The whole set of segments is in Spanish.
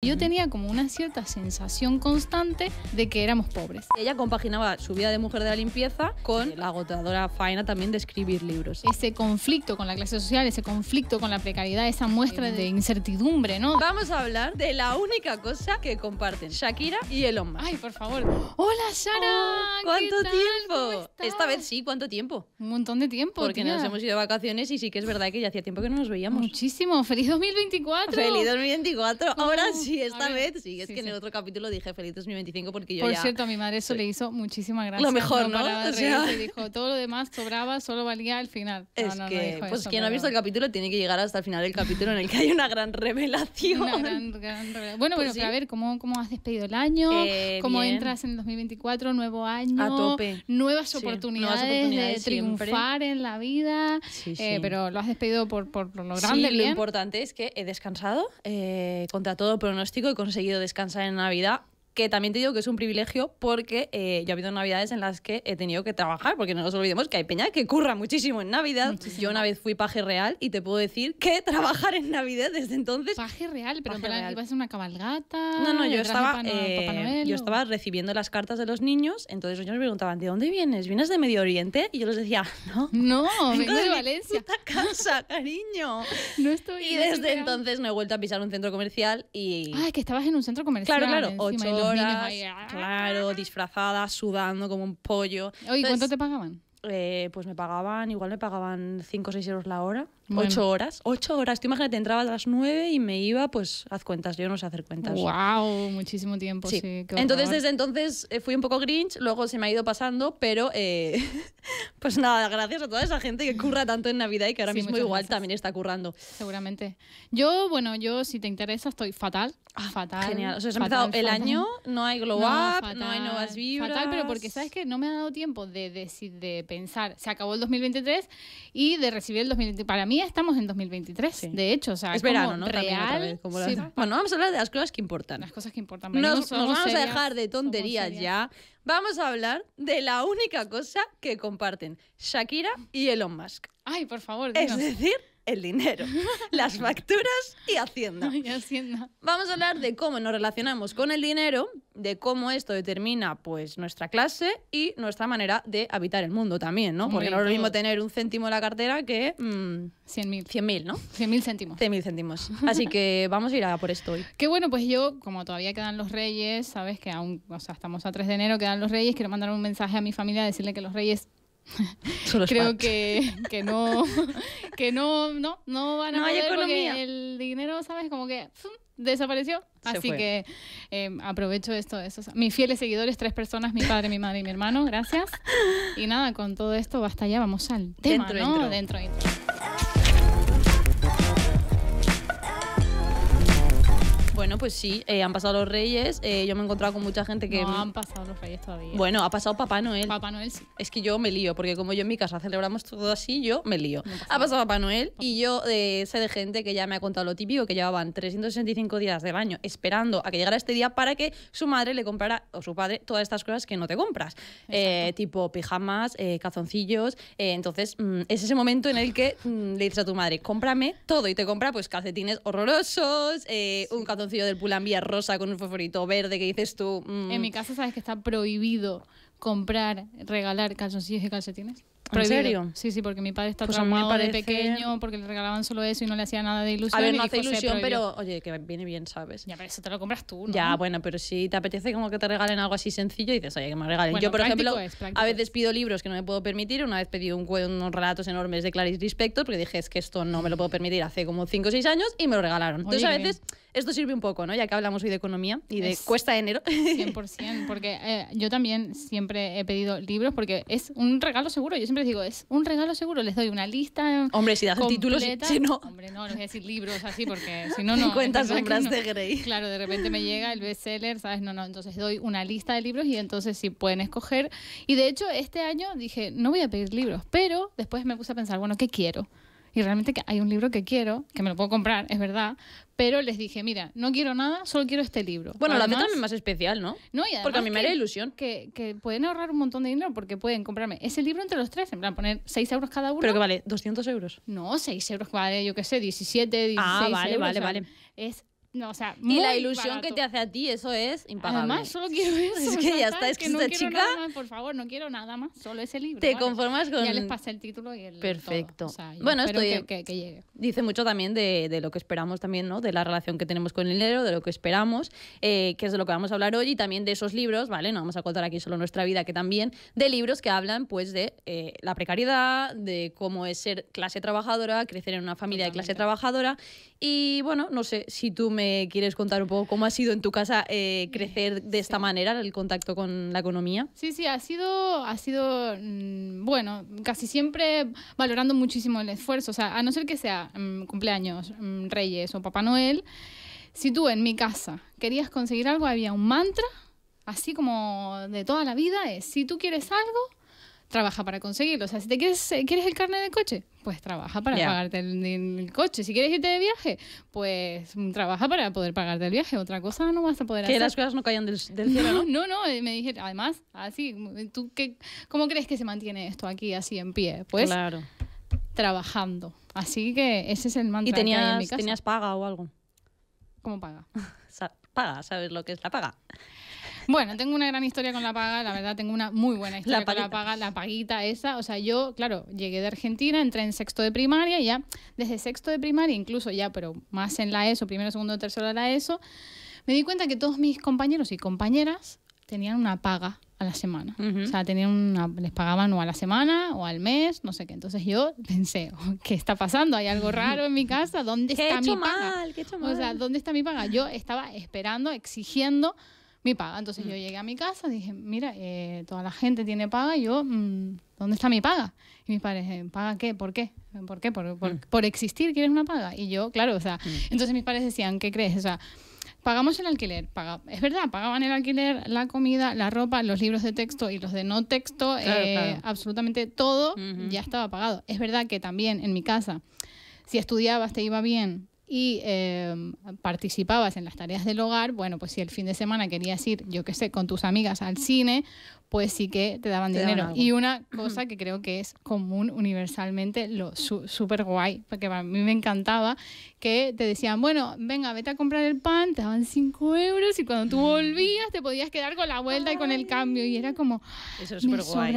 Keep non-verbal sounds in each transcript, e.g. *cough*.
Yo tenía como una cierta sensación constante de que éramos pobres. Ella compaginaba su vida de mujer de la limpieza con la agotadora faena también de escribir libros. Ese conflicto con la clase social, ese conflicto con la precariedad, esa muestra eh, de incertidumbre, ¿no? Vamos a hablar de la única cosa que comparten Shakira y el Musk. Ay, por favor. Hola, Sara. Oh, ¿Cuánto tiempo? Esta vez sí, ¿cuánto tiempo? Un montón de tiempo. Porque nos hemos ido de vacaciones y sí que es verdad que ya hacía tiempo que no nos veíamos. Muchísimo. Feliz 2024. Feliz 2024. Ahora oh. sí sí, esta vez sí. Es que en el otro capítulo dije feliz 2025 porque yo Por cierto, a mi madre eso le hizo muchísima gracia. Lo mejor, ¿no? dijo, todo lo demás sobraba, solo valía el final. es que, pues quien ha visto el capítulo tiene que llegar hasta el final del capítulo en el que hay una gran revelación. Una gran, revelación. Bueno, pues pero a ver, ¿cómo, ¿cómo has despedido el año? Eh, ¿Cómo entras en 2024? Nuevo año. A tope. Nuevas oportunidades, oportunidades de triunfar en la vida. Eh, sí. pero lo has despedido por, por, lo grande. lo importante es que he descansado eh, contra todo pero he conseguido descansar en Navidad, que también te digo que es un privilegio porque eh, yo he habido navidades en las que he tenido que trabajar, porque no nos olvidemos que hay peña que curra muchísimo en Navidad. Yo una vez fui paje real y te puedo decir que trabajar en Navidad desde entonces... Paje real, pero para ibas a una cabalgata... No, no, yo estaba, eh, yo estaba recibiendo las cartas de los niños, entonces ellos me preguntaban, ¿de dónde vienes? ¿Vienes de Medio Oriente? Y yo les decía, no. *laughs* No, vengo de Valencia. Puta casa, *laughs* cariño. No estoy... Y desde entonces no he vuelto a pisar un centro comercial y... Ah, que estabas en un centro comercial. Claro, claro, ocho Ah, claro, ah. disfrazada, sudando como un pollo. ¿Y ¿cuánto te pagaban? Eh, pues me pagaban, igual me pagaban 5 o 6 euros la hora. Ocho horas, ocho horas. Tú imagínate, entraba a las nueve y me iba, pues haz cuentas, yo no sé hacer cuentas. ¡Wow! Muchísimo tiempo, sí. entonces, desde entonces eh, fui un poco grinch, luego se me ha ido pasando, pero eh, *laughs* pues nada, gracias a toda esa gente que curra tanto en Navidad y que ahora mismo igual también está currando. Seguramente. Yo, bueno, yo si te interesa estoy fatal. Ah, fatal. Genial. O sea, se ha empezado el año, no hay glow no, up, no hay nuevas vibras. Fatal, pero porque sabes que no me ha dado tiempo de, de, de pensar. Se acabó el 2023 y de recibir el 2023. Para mí estamos en 2023, de hecho. O sea, es verano, ¿no? Bueno, vamos a hablar de las cosas que importan. Las cosas que importan. Nos, vamos a dejar de tonterías ya. Vamos a hablar de la única cosa que comparten Shakira y Elon Musk. Ay, por favor. Es decir, el dinero, *laughs* las facturas y Hacienda. *laughs* y Hacienda. Vamos a hablar de cómo nos relacionamos con el dinero, de cómo esto determina pues nuestra clase y nuestra manera de habitar el mundo también, ¿no? Porque no es lo mismo tener un céntimo en la cartera que... Mmm, 100.000. 100.000, ¿no? 100.000 céntimos. mil céntimos. *laughs* Así que vamos a ir a por esto hoy. Qué bueno, pues yo, como todavía quedan los reyes, sabes que aún, o sea, estamos a 3 de enero, quedan los reyes, quiero mandar un mensaje a mi familia, decirle que los reyes *laughs* creo que, no, *laughs* que no, no, no van a no el dinero, ¿sabes? Como que desapareció. Así que em, aprovecho esto, esos Mis fieles seguidores, tres personas, mi padre, mi madre y mi hermano, gracias. Y nada, con todo esto basta ya, vamos al tema, dentro, ¿no? dentro, dentro. Bueno, pues sí, eh, han pasado los Reyes. Eh, yo me he encontrado con mucha gente que. No han pasado los reyes todavía. Bueno, ha pasado Papá Noel. Papá Noel sí. Es que yo me lío, porque como yo en mi casa celebramos todo así, yo me lío. ha pasado Papá Noel y yo eh, sé de gente que ya me ha contado lo típico, que llevaban 365 días de baño esperando a que llegara este día para que su madre le comprara, o su padre, todas estas cosas que no te compras. tipo pijamas, cazoncillos. entonces, mm, es ese momento en el que mm, le dices a tu madre, cómprame todo y te compra pues calcetines horrorosos, un calzoncillo del Pulambía rosa con un favorito verde que dices tú. Mm. En mi casa sabes que está prohibido comprar, regalar calzoncillos y calcetines. ¿En serio? Sí, sí, porque mi padre está pues traumado de pequeño, porque le regalaban solo eso y no le hacía nada de ilusión. A ver, no hace ilusión, pero oye, que viene bien, ¿sabes? Ya, pero eso te lo compras tú, ¿no? Ya, bueno, pero si te apetece como que te regalen algo así sencillo, dices, oye, que me regalen. Yo, por ejemplo, a veces pido libros que no me puedo permitir. Una vez pedí un, unos relatos enormes de Clarice Lispector porque dije, es que esto no me lo puedo permitir hace como 5 o 6 años y me lo regalaron. Entonces, a veces esto sirve un poco, ¿no? Ya que hablamos hoy de economía y de cuesta de enero. 100%, porque eh, yo también siempre he pedido libros porque es un regalo seguro. Yo les digo, es un regalo seguro, les doy una lista. Hombre, si das títulos si, no. Hombre, no, les voy a decir libros así porque si no, *laughs* no. 50 sombras de Grey. Claro, de repente me llega el bestseller, ¿sabes? No, no, entonces doy una lista de libros y entonces sí pueden escoger. Y de hecho, este año dije, no voy a pedir libros, pero después me puse a pensar, bueno, ¿qué quiero? Y realmente que hay un libro que quiero, que me lo puedo comprar, es verdad, pero les dije, mira, no quiero nada, solo quiero este libro. Bueno, la meta es más especial, ¿no? No, y Porque a mí me da ilusión. Que, pueden ahorrar un montón de dinero porque pueden comprarme ese libro entre los tres, en plan, poner 6 euros cada uno. ¿Pero que vale? ¿200 euros? No, 6 euros vale, yo qué sé, 17, 16 Ah, vale, vale, vale. Es y la ilusión que te hace a ti, eso es impagable. Además, solo quiero *laughs* eso. Es pues que ya está, es que esta chica. por favor, no quiero nada más, solo ese libro. Te conformas con. Ya les pasé el título y el. *laughs* Perfecto. bueno, esto dice mucho también de, lo que esperamos también, ¿no? De la relación que tenemos con el dinero, de lo que esperamos, eh, que es de lo que vamos a hablar hoy y también de esos libros, ¿vale? No vamos a contar aquí solo nuestra vida, que también, de libros que hablan, pues, de eh, la precariedad, de cómo es ser clase trabajadora, crecer en una familia de clase trabajadora. Y bueno, no sé si tú me eh, quieres contar un poco cómo ha sido en tu casa eh, crecer de esta manera, el contacto con la economía. Sí, sí, ha sido, ha sido, mm, bueno, casi siempre valorando muchísimo el esfuerzo. O sea, a no ser que sea mm, cumpleaños, mm, Reyes o Papá Noel, si tú en mi casa querías conseguir algo, había un mantra, así como de toda la vida, es si tú quieres algo, trabaja para conseguirlo. O sea, si te quieres, eh, quieres el carnet de coche, pues trabaja para pagarte el, coche. Si quieres irte de viaje, pues trabaja para poder pagarte el viaje. Otra cosa no vas a poder hacer. Que las cosas no caigan del, cielo, ¿no? *laughs* No, no, eh, me dije además, así, ¿tú qué, ¿cómo crees que se mantiene esto aquí así en pie? Pues claro. trabajando. Así que ese es el mantra ¿Y tenías, que hay tenías paga o algo? ¿Cómo paga? *laughs* paga, ¿sabes lo que es la paga? Bueno, tengo una gran historia con la paga, la verdad, tengo una muy buena historia con la paga, la paguita esa. O sea, yo, claro, llegué de Argentina, entré en sexto de primaria, y ya desde sexto de primaria, incluso ya, pero más en la ESO, primero, segundo, tercero de la ESO, me di cuenta que todos mis compañeros y compañeras tenían una paga a la semana. O sea, tenían una, les pagaban o a la semana o al mes, no sé qué. Entonces yo pensé, *laughs* ¿qué está pasando? ¿Hay algo raro en mi casa? ¿Dónde *laughs* ¿Qué está he hecho mi paga? Mal, ¿qué he hecho mal? O sea, ¿dónde está mi paga? Yo estaba esperando, exigiendo mi paga. Entonces yo mm. llegué a mi casa, dije, mira, eh, toda la gente tiene paga, yo, mm, ¿dónde está mi paga? Y mis padres, eh, ¿paga qué? ¿Por qué? ¿Por qué? Mm. ¿Por, existir quieres una paga? Y yo, claro, o sea, entonces mis padres decían, ¿qué crees? O sea, pagamos el alquiler, paga, es verdad, pagaban el alquiler, la comida, la ropa, los libros de texto y los de no texto, eh, absolutamente todo ya estaba pagado. Es verdad que también en mi casa, si estudiabas te iba bien, y em, participabas en las tareas del hogar, bueno, pues si el fin de semana querías ir, yo qué sé, con tus amigas al cine pues sí que te daban dinero. y una cosa que creo que es común universalmente, lo súper guay, porque para mí me encantaba, que te decían, bueno, venga, vete a comprar el pan, te daban 5 euros y cuando tú volvías te podías quedar con la vuelta y con el cambio. Y era como, Eso es súper guay.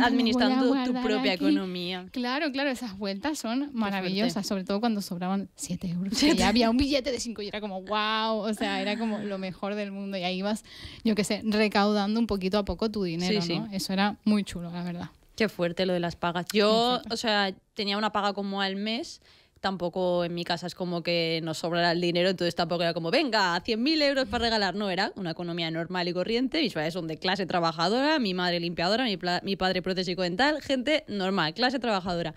Administrando tu propia economía. Claro, claro, esas vueltas son maravillosas, sobre todo cuando sobraban 7 euros. Y ya había un billete de 5 y era como, wow, o sea, era como lo mejor del mundo. Y ahí vas, yo qué sé, recaudando un poquito a poco tu dinero, ¿no? Eso era muy chulo, la verdad. Qué fuerte lo de las pagas. Yo, o sea, tenía una paga como al mes. Tampoco en mi casa es como que nos sobrara el dinero, entonces tampoco era como, venga, 100.000 euros para regalar. No, era una economía normal y corriente. Mis padres son de clase trabajadora, mi madre limpiadora, mi, padre protésico dental, gente normal, clase trabajadora.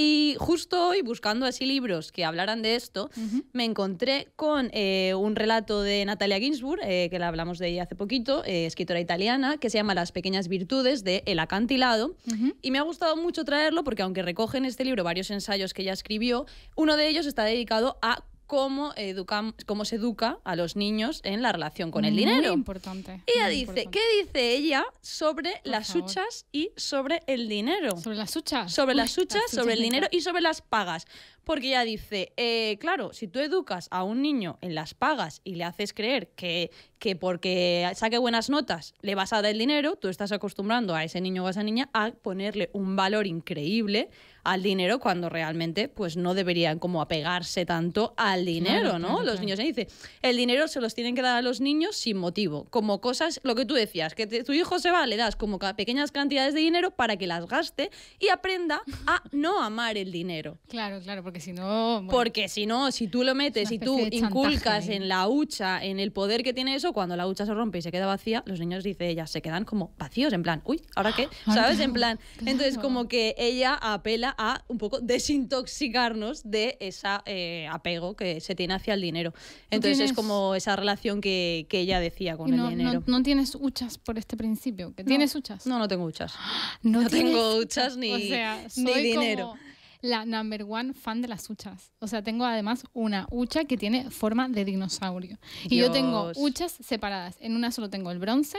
Y justo hoy, buscando así libros que hablaran de esto, me encontré con eh, un relato de Natalia Ginsburg, eh, que la hablamos de ella hace poquito, eh, escritora italiana, que se llama Las pequeñas virtudes de El acantilado. Y me ha gustado mucho traerlo porque aunque recoge en este libro varios ensayos que ella escribió, uno de ellos está dedicado a cómo, educamos, cómo se educa a los niños en la relación con el muy dinero. Importante. Ella dice, ¿qué dice ella sobre las suchas y sobre el dinero? Sobre las huchas. Sobre las huchas, sobre el dinero y sobre las pagas porque ella dice, eh, claro, si tú educas a un niño en las pagas y le haces creer que, que porque saque buenas notas le vas a dar el dinero, tú estás acostumbrando a ese niño o a esa niña a ponerle un valor increíble al dinero cuando realmente pues no deberían como apegarse tanto al dinero, ¿no? los niños se dice, el dinero se los tienen que dar a los niños sin motivo, como cosas, lo que tú decías, que tu hijo se va, le das como pequeñas cantidades de dinero para que las gaste y aprenda a no amar el dinero. Claro, claro, porque porque si no... porque si no, si tú lo metes y tú inculcas en la hucha, en el poder que tiene eso, cuando la hucha se rompe y se queda vacía, los niños, dice ella, se quedan como vacíos, en plan, uy, ¿ahora qué? *gasps* ¿Sabes? en plan, entonces como que ella apela a un poco desintoxicarnos de ese eh, apego que se tiene hacia el dinero. Entonces es como esa relación que, ella decía con el dinero. No, tienes huchas por este principio, tienes huchas. No, no tengo huchas. *gasps* No, tengo huchas ni, ni dinero la number one fan de las huchas. O sea, tengo además una hucha que tiene forma de dinosaurio. Y yo tengo huchas separadas. En una solo tengo el bronce,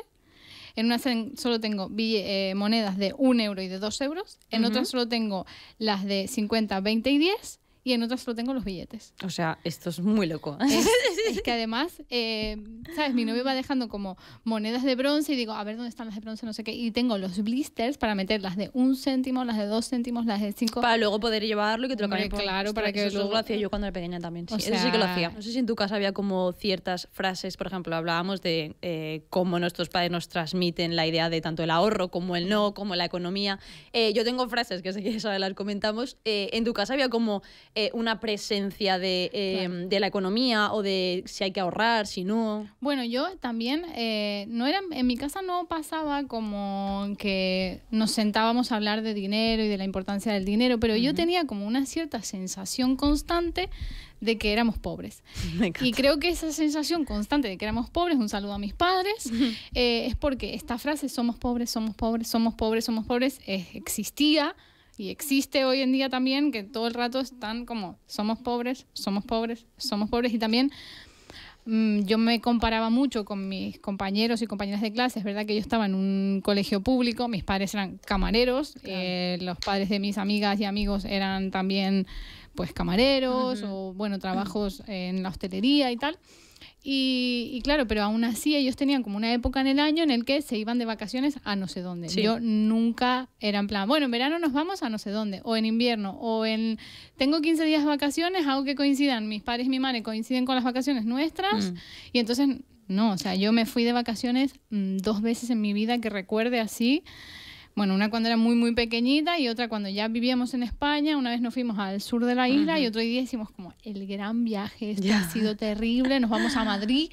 en una solo tengo eh, monedas de un euro y de dos euros, en otra solo tengo las de 50, 20 y 10 y en otras solo tengo los billetes. O sea, esto es muy loco. Es, *laughs* que además, eh, ¿sabes? Mi novio va dejando como monedas de bronce y digo, a ver dónde están las de bronce, no sé qué. Y tengo los blisters para meter las de un céntimo, las de dos céntimos, las de cinco. Para luego poder llevarlo y que te lo cambien. Claro, para, que, eso lo hacía yo cuando era pequeña también. Eso sí que lo hacía. No sé si en tu casa había como ciertas frases, por ejemplo, hablábamos de eh, cómo nuestros padres nos transmiten la idea de tanto el ahorro como el no, como la economía. Eh, yo tengo frases que sé que ya las comentamos. en tu casa había como eh, una presencia eh, de, la economía o de si hay que ahorrar, si no. Bueno, yo también, eh, no era, en mi casa no pasaba como que nos sentábamos a hablar de dinero y de la importancia del dinero, pero yo tenía como una cierta sensación constante de que éramos pobres. *laughs* Y creo que esa sensación constante de que éramos pobres, un saludo a mis padres, es porque esta frase somos pobres, somos pobres, somos pobres, somos pobres, existía y existe hoy en día también que todo el rato están como somos pobres, somos pobres, somos pobres y también mm, yo me comparaba mucho con mis compañeros y compañeras de clase, es verdad que yo estaba en un colegio público, mis padres eran camareros, eh, los padres de mis amigas y amigos eran también pues camareros o bueno, trabajos en la hostelería y tal. Y, claro, pero aún así ellos tenían como una época en el año en el que se iban de vacaciones a no sé dónde. Yo nunca era en plan, bueno, en verano nos vamos a no sé dónde, o en invierno, o en, tengo 15 días de vacaciones, hago que coincidan, mis padres y mi madre coinciden con las vacaciones nuestras, mm. y entonces, no, o sea, yo me fui de vacaciones mm, dos veces en mi vida que recuerde así, bueno, una cuando era muy, muy pequeñita y otra cuando ya vivíamos en España. Una vez nos fuimos al sur de la isla y otro día hicimos como el gran viaje, esto ha sido terrible, nos vamos a Madrid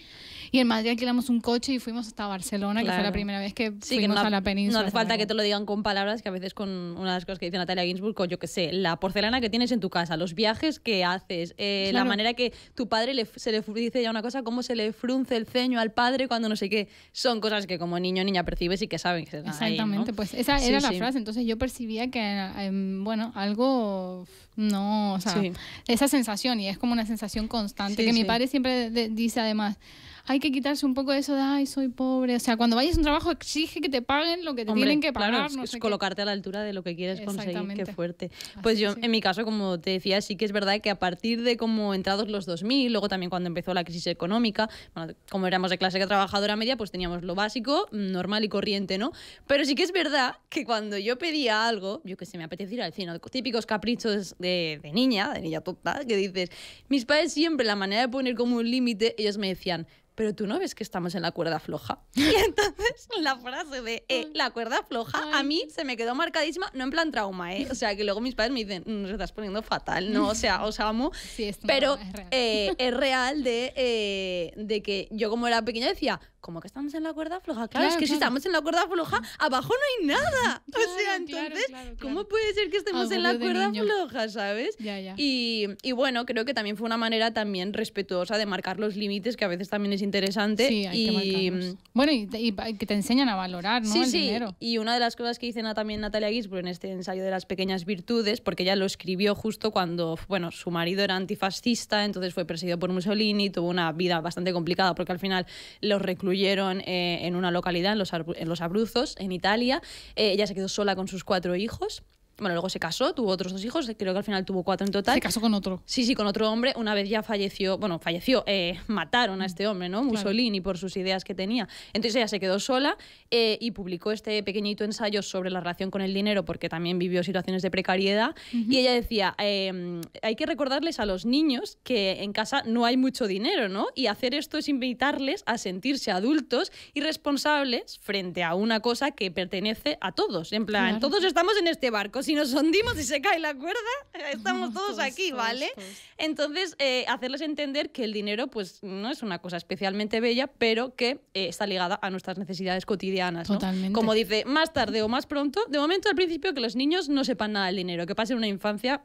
y en Madrid alquilamos un coche y fuimos hasta Barcelona, que fue la primera vez que fuimos a la península. No hace falta que te lo digan con palabras, que a veces con una de las cosas que dice Natalia Ginsburg, con yo que sé, la porcelana que tienes en tu casa, los viajes que haces, eh, la manera que tu padre le, se le dice ya una cosa, cómo se le frunce el ceño al padre cuando no sé qué, son cosas que como niño o niña percibes y que saben que se Exactamente, pues esa era la frase, entonces yo percibía que, em, bueno, algo, no, o sea, esa sensación, y es como una sensación constante, que mi padre siempre dice además, hay que quitarse un poco de eso de, ay, soy pobre. O sea, cuando vayas a un trabajo exige que te paguen lo que te tienen que pagar. Claro, no es, colocarte a la altura de lo que quieres conseguir, qué fuerte. Pues yo, en mi caso, como te decía, sí que es verdad que a partir de como entrados los 2000, luego también cuando empezó la crisis económica, como éramos de clase trabajadora media, pues teníamos lo básico, normal y corriente, ¿no? Pero sí que es verdad que cuando yo pedía algo, yo que se me apetecía ir al cine, típicos caprichos de, de niña, de niña tonta, que dices, mis padres siempre la manera de poner como un límite, ellos me decían, pero tú no ves que estamos en la cuerda floja. *laughs* Y entonces la frase de eh, la cuerda floja a mí se me quedó marcadísima, no en plan trauma, ¿eh? O sea, que luego mis padres me dicen, nos mm, estás poniendo fatal, ¿no? O sea, os amo. Sí, es pero es real, eh, *laughs* de, eh, de que yo como era pequeña decía, como que estamos en la cuerda floja. Claro, es que si estamos en la cuerda floja, mm. abajo no hay nada. *laughs* o sea, entonces, ¿cómo puede ser que estemos en la cuerda floja, sabes? Y, y bueno, creo que también fue una manera también respetuosa de marcar los límites que a veces también es interesante. y, que mm, bueno, y, que te enseñan a valorar ¿no? sí, sí. Y una de las cosas que dice también Natalia Gisbro en este ensayo de las pequeñas virtudes, porque ella lo escribió justo cuando bueno, su marido era antifascista, entonces fue perseguido por Mussolini, tuvo una vida bastante complicada porque al final los recluyeron eh, en una localidad, en los, en los Abruzos, en Italia. Eh, ella se quedó sola con sus cuatro hijos. Bueno, luego se casó, tuvo otros dos hijos, creo que al final tuvo cuatro en total. Se casó con otro. Sí, sí, con otro hombre. Una vez ya falleció, bueno, falleció, eh, mataron a mm. este hombre, ¿no? Mussolini, por sus ideas que tenía. Entonces ella se quedó sola eh, y publicó este pequeñito ensayo sobre la relación con el dinero, porque también vivió situaciones de precariedad. Y ella decía, em, hay que recordarles a los niños que en casa no hay mucho dinero, ¿no? Y hacer esto es invitarles a sentirse adultos y responsables frente a una cosa que pertenece a todos. En plan, todos estamos en este barco si nos hundimos y se cae la cuerda, eh, estamos *laughs* todos aquí, ¿vale? Entonces, eh, hacerles entender que el dinero, pues, no es una cosa especialmente bella, pero que eh, está ligada a nuestras necesidades cotidianas. ¿no? Como dice, más tarde o más pronto, de momento al principio que los niños no sepan nada del dinero, que pasen una infancia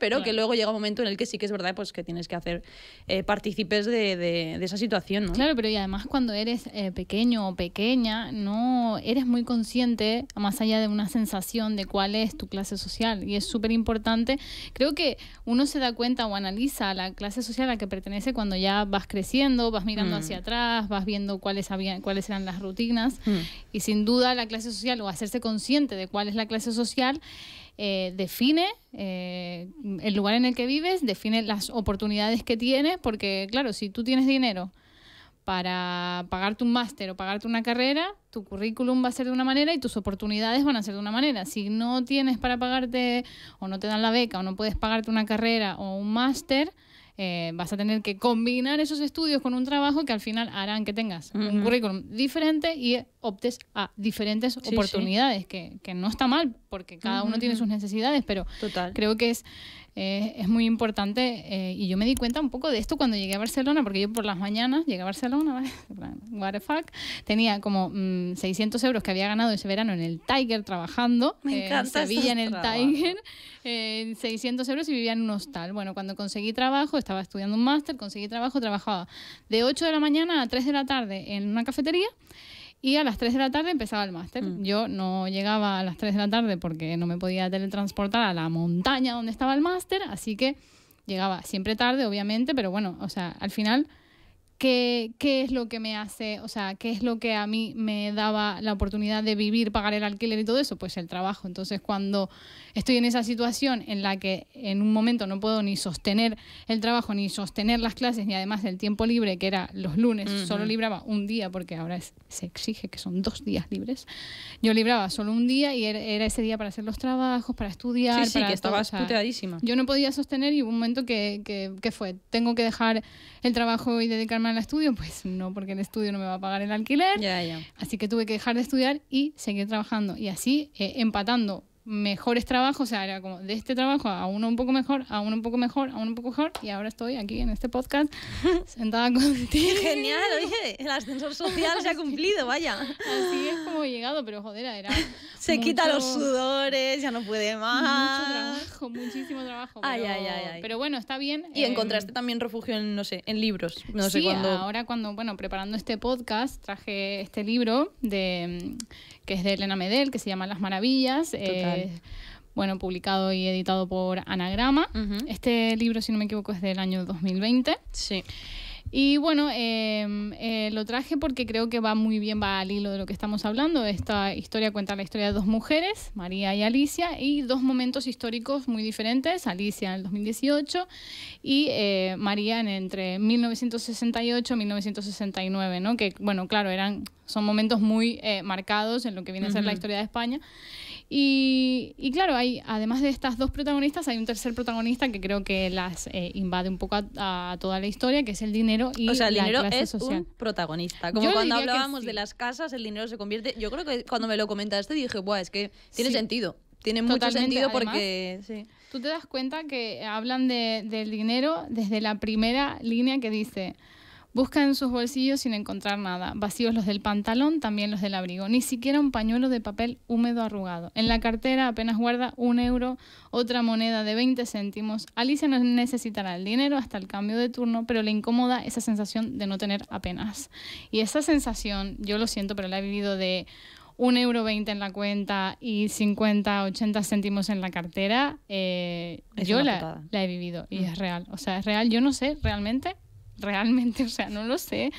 pero que luego llega un momento en el que sí que es verdad pues que tienes que hacer eh, partícipes de, de, esa situación, Claro, pero y además cuando eres eh, pequeño o pequeña, no eres muy consciente, más allá de una sensación de cuál es tu clase social. Y es súper importante. Creo que uno se da cuenta o analiza la clase social a la que pertenece cuando ya vas creciendo, vas mirando mm. hacia atrás, vas viendo cuáles, cuáles eran las rutinas. Mm. Y sin duda la clase social o hacerse consciente de cuál es la clase social eh, define eh, el lugar en el que vives, define las oportunidades que tienes, porque claro, si tú tienes dinero para pagarte un máster o pagarte una carrera, tu currículum va a ser de una manera y tus oportunidades van a ser de una manera. Si no tienes para pagarte o no te dan la beca o no puedes pagarte una carrera o un máster, eh, vas a tener que combinar esos estudios con un trabajo que al final harán que tengas un currículum diferente y optes a diferentes oportunidades, Que, que, no está mal, porque cada uno tiene sus necesidades, pero creo que es es muy importante eh, y yo me di cuenta un poco de esto cuando llegué a Barcelona, porque yo por las mañanas llegué a Barcelona, *laughs* what the fuck, tenía como 600 mm, euros que había ganado ese verano en el Tiger trabajando, me eh, en Sevilla en el Tiger, 600 *laughs* eh, euros y vivía en un hostal. Bueno, cuando conseguí trabajo, estaba estudiando un máster, conseguí trabajo, trabajaba de 8 de la mañana a 3 de la tarde en una cafetería y a las 3 de la tarde empezaba el máster. Mm. Yo no llegaba a las 3 de la tarde porque no me podía teletransportar a la montaña donde estaba el máster, así que llegaba siempre tarde, obviamente, pero bueno, o sea, al final qué, qué es lo que me hace, o sea, qué es lo que a mí me daba la oportunidad de vivir, pagar el alquiler y todo eso, pues el trabajo. Entonces, cuando estoy en esa situación en la que en un momento no puedo ni sostener el trabajo, ni sostener las clases, ni además el tiempo libre, que era los lunes, solo libraba un día, porque ahora se exige que son dos días libres, yo libraba solo un día y era, ese día para hacer los trabajos, para estudiar. Sí, sí, que estabas puteadísima. yo no podía sostener y hubo un momento que, que, que fue, tengo que dejar el trabajo y dedicarme a el estudio, *laughs* pues no, porque el estudio no me va a pagar el alquiler. Así que tuve que dejar de estudiar y seguir trabajando. Y así eh, empatando mejores trabajos, o sea, era como de este trabajo a uno un poco mejor, a uno un poco mejor, a uno un poco mejor, y ahora estoy aquí en este podcast *laughs* sentada contigo. Genial, oye, el ascensor social se ha cumplido, vaya. Así es como he llegado, pero joder, era... Se quita los sudores, ya no puede más. Mucho trabajo, muchísimo trabajo. Pero, bueno, está bien. Y eh, encontraste también refugio en, no sé, en libros. No sí, ahora cuando, bueno, preparando este podcast, traje este libro de que es de Elena Medel, que se llama Las Maravillas. Eh, bueno, publicado y editado por Anagrama. Este libro, si no me equivoco, es del año 2020. Sí. Y bueno, em, eh, lo traje porque creo que va muy bien, va al hilo de lo que estamos hablando. Esta historia cuenta la historia de dos mujeres, María y Alicia, y dos momentos históricos muy diferentes, Alicia en el 2018 y eh, María en entre 1968 y 1969, ¿no? que bueno, claro, eran, son momentos muy eh, marcados en lo que viene a ser la historia de España. Y, claro, hay, además de estas dos protagonistas, hay un tercer protagonista que creo que las eh, invade un poco a, toda la historia, que es el dinero y o sea, el dinero es Un protagonista. Como cuando hablábamos de las casas, el dinero se convierte. Yo creo que cuando me lo comentaste dije, Buah, es que tiene sentido. Tiene mucho sentido porque. Tú te das cuenta que hablan de, del dinero desde la primera línea que dice. Busca en sus bolsillos sin encontrar nada, vacíos los del pantalón, también los del abrigo, ni siquiera un pañuelo de papel húmedo arrugado. En la cartera apenas guarda un euro, otra moneda de 20 céntimos. Alicia no necesitará el dinero hasta el cambio de turno, pero le incomoda esa sensación de no tener apenas. Y esa sensación, yo lo siento, pero la he vivido de un euro veinte en la cuenta y 50, 80 céntimos en la cartera, eh, yo la, he vivido y mm. es real. O sea, es real. Yo no sé realmente realmente, o sea, no lo sé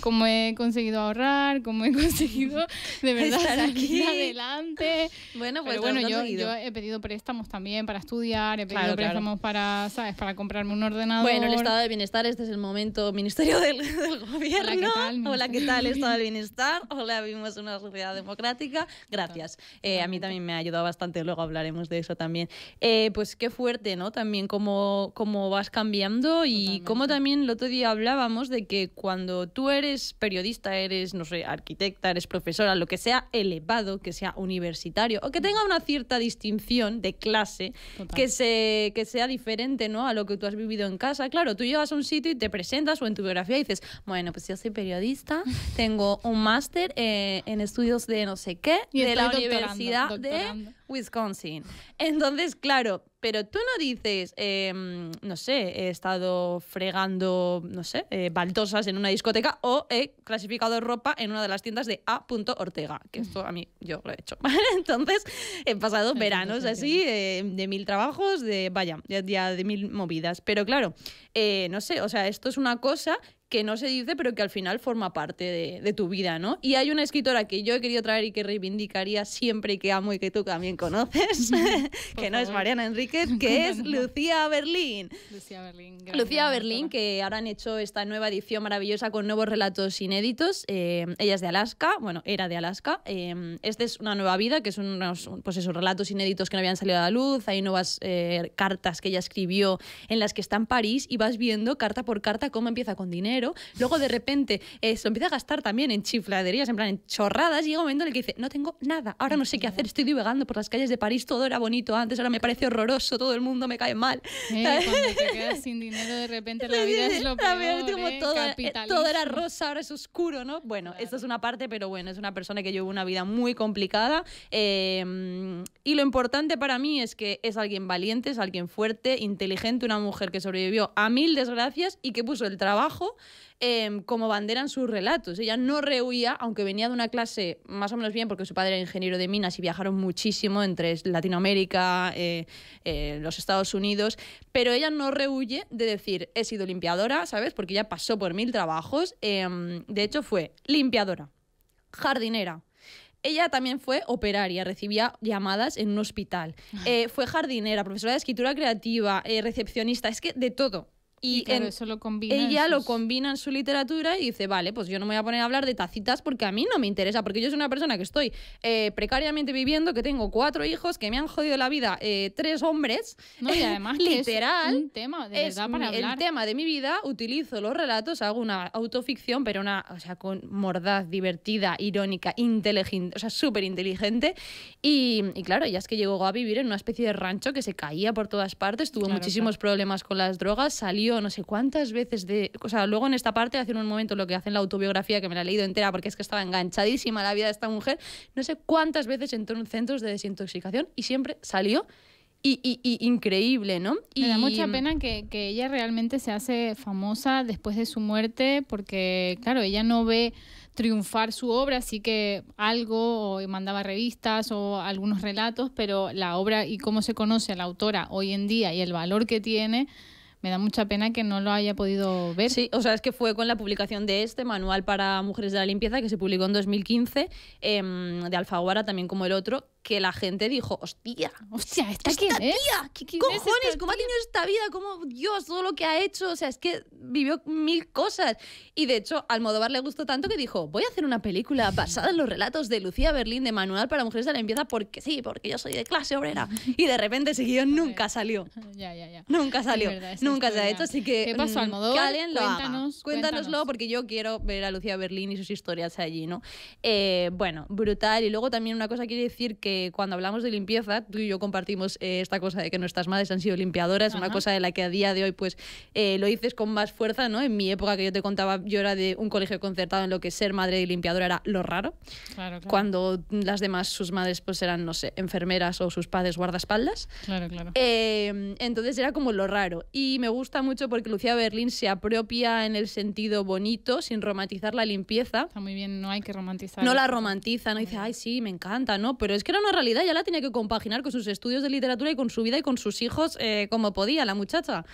cómo he conseguido ahorrar, cómo he *laughs* conseguido de verdad Estar aquí. adelante. Bueno, pues bueno, yo, he pedido préstamos también para estudiar, he pedido préstamos para, ¿sabes? Para comprarme un ordenador. Bueno, el estado de bienestar, este es el momento Ministerio del, *laughs* Gobierno. Hola, ¿qué tal? Hola, tal? Estado de bienestar. Hola, vimos una sociedad democrática. Gracias. Eh, a mí también me ha ayudado bastante, luego hablaremos de eso también. Eh, pues qué fuerte, ¿no? También cómo, cómo vas cambiando y cómo también el otro día hablábamos de que cuando tú eres periodista, eres, no sé, arquitecta, eres profesora, lo que sea elevado, que sea universitario, o que tenga una cierta distinción de clase, que, se, que sea diferente ¿no? a lo que tú has vivido en casa. Claro, tú llegas a un sitio y te presentas o en tu biografía y dices, bueno, pues yo soy periodista, tengo un máster eh, en estudios de no sé qué, de la universidad de Wisconsin. Entonces, claro, pero tú no dices, em, no sé, he estado fregando, no sé, eh, baldosas en una discoteca o he clasificado ropa en una de las tiendas de A. Ortega, que esto a mí yo lo he hecho. *laughs* Entonces, he pasado veranos así eh, de mil trabajos, de, vaya, ya, de mil movidas. Pero claro, eh, no sé, o sea, esto es una cosa que no se dice, pero que al final forma parte de, tu vida, ¿no? Y hay una escritora que yo he querido traer y que reivindicaría siempre y que amo y que tú también conoces, *laughs* *laughs* que no es Mariana Enríquez, *laughs* que es Lucía Berlín. Lucía Berlín, Lucía que ahora han hecho esta nueva edición maravillosa con nuevos relatos inéditos. Eh, ella es de Alaska, bueno, era de Alaska. esta eh, este es Una Nueva Vida, que son unos, pues esos relatos inéditos que no habían salido a la luz. Hay nuevas eh, cartas que ella escribió en las que está en París y vas viendo carta por carta cómo empieza con dinero luego de repente eh, se empieza a gastar también en chifladerías, en plan, en chorradas, y llega un momento en el que dice, no tengo nada, ahora no sé qué hacer, estoy divagando por las calles de París, todo era bonito antes, ahora me parece horroroso, todo el mundo me cae mal. Eh, cuando te *laughs* quedas sin dinero, de repente la vida es lo peor, ¿eh? Eh, todo, era rosa, ahora es oscuro, ¿no? Bueno, esta es una parte, pero bueno, es una persona que llevó una vida muy complicada, em, y lo importante para mí es que es alguien valiente, es alguien fuerte, inteligente, una mujer que sobrevivió a mil desgracias y que puso el trabajo Em, como bandera en sus relatos. Ella no rehuía, aunque venía de una clase más o menos bien, porque su padre era ingeniero de minas y viajaron muchísimo entre Latinoamérica, eh, eh, los Estados Unidos, pero ella no rehuye de decir, he sido limpiadora, ¿sabes? Porque ella pasó por mil trabajos. Em, de hecho, fue limpiadora, jardinera, ella también fue operaria, recibía llamadas en un hospital. Ah. Eh, fue jardinera, profesora de escritura creativa, recepcionista, es que de todo. Y, ella lo combina en su literatura y dice, vale, pues yo no me voy a poner a hablar de tacitas porque a mí no me interesa, porque yo soy una persona que estoy eh, precariamente viviendo, que tengo cuatro hijos, que me han jodido la vida eh, tres hombres. y *laughs* además literal, es un tema, de verdad, para hablar. El tema de mi vida, utilizo los relatos, hago una autoficción, pero una, o sea, con mordaz, divertida, irónica, inteligente, o sea, súper inteligente. Y, y, claro, ya es que llegó a vivir en una especie de rancho que se caía por todas partes, tuvo muchísimos problemas con las drogas, salió no sé cuántas veces de... O sea, luego en esta parte, hace un momento lo que hacen la autobiografía, que me la he leído entera porque es que estaba enganchadísima a la vida de esta mujer, no sé cuántas veces entró en centros de desintoxicación y siempre salió y, y, increíble, ¿no? Y... Me da mucha mm, pena que, que, ella realmente se hace famosa después de su muerte, porque, claro, ella no ve triunfar su obra, así que algo, o mandaba revistas o algunos relatos, pero la obra y cómo se conoce a la autora hoy en día y el valor que tiene, me da mucha pena que no lo haya podido ver. Sí, o sea, es que fue con la publicación de este manual para mujeres de la limpieza que se publicó en 2015, em, de Alfaguara también como el otro, que la gente dijo, hostia, hostia, ¿esta, tía, ¿Qué, cojones? ¿Cómo ha tenido esta vida? ¿Cómo Dios, todo lo que ha hecho? O sea, es que vivió mil cosas. Y de hecho, a Almodóvar le gustó tanto que dijo, voy a hacer una película basada en los relatos de Lucía Berlín de Manual para Mujeres de la Empieza, porque sí, porque yo soy de clase obrera. Y de repente ese nunca *laughs* salió. Nunca salió. nunca se ha hecho, así que... ¿Qué pasó, mm, Almodóvar? Que cuéntanos, Cuéntanoslo porque yo quiero ver a Lucía Berlín y sus historias allí, ¿no? Eh, bueno, brutal. Y luego también una cosa quiere decir que eh, cuando hablamos de limpieza, tú y yo compartimos eh, esta cosa de que nuestras madres han sido limpiadoras, una cosa de la que a día de hoy pues eh, lo dices con más fuerza, ¿no? En mi época que yo te contaba, yo era de un colegio concertado en lo que ser madre y limpiadora era lo raro, claro. cuando las demás, sus madres pues eran, no sé, enfermeras o sus padres guardaespaldas. Claro, claro. entonces era como lo raro. Y me gusta mucho porque Lucía Berlín se apropia en el sentido bonito, sin romantizar la limpieza. Está muy bien, no hay que romantizar. No la romantiza, no dice, ay, sí, me encanta, ¿no? Pero es que era una realidad, ya la tenía que compaginar con sus estudios de literatura y con su vida y con sus hijos eh, como podía la muchacha.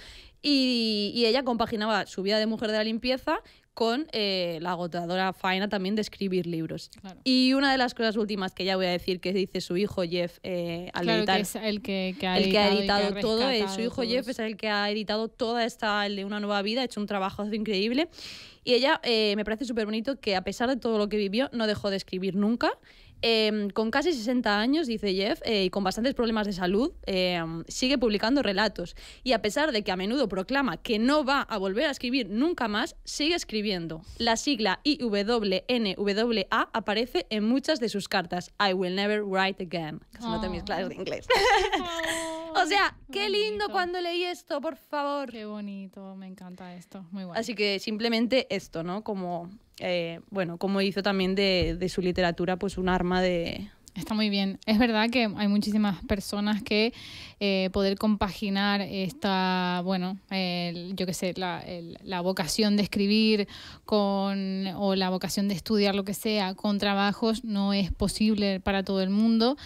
Y, ella compaginaba su vida de mujer de la limpieza con eh, la agotadora faena también de escribir libros. Y una de las cosas últimas que ya voy a decir que dice su hijo Jeff eh, al editar, el que, ha editado, todo, su hijo Jeff es el que ha editado toda esta, el de Una Nueva Vida, ha hecho un trabajo increíble. Y ella me parece súper bonito que a pesar de todo lo que vivió, no dejó de escribir nunca. Em, con casi 60 años, dice Jeff, eh, y con bastantes problemas de salud, em, sigue publicando relatos. Y a pesar de que a menudo proclama que no va a volver a escribir nunca más, sigue escribiendo. La sigla IWNWA aparece en muchas de sus cartas. I will never write again. no mis ah. clases de inglés. *laughs* o sea, qué lindo cuando leí esto, por favor. Qué bonito, me encanta esto. Muy bueno. Así que simplemente esto, ¿no? Como eh, bueno, como hizo también de, su literatura, pues un arma de, Está muy bien. Es verdad que hay muchísimas personas que eh, poder compaginar esta, bueno, yo qué sé, la, la, vocación de escribir con, o la vocación de estudiar lo que sea con trabajos no es posible para todo el mundo.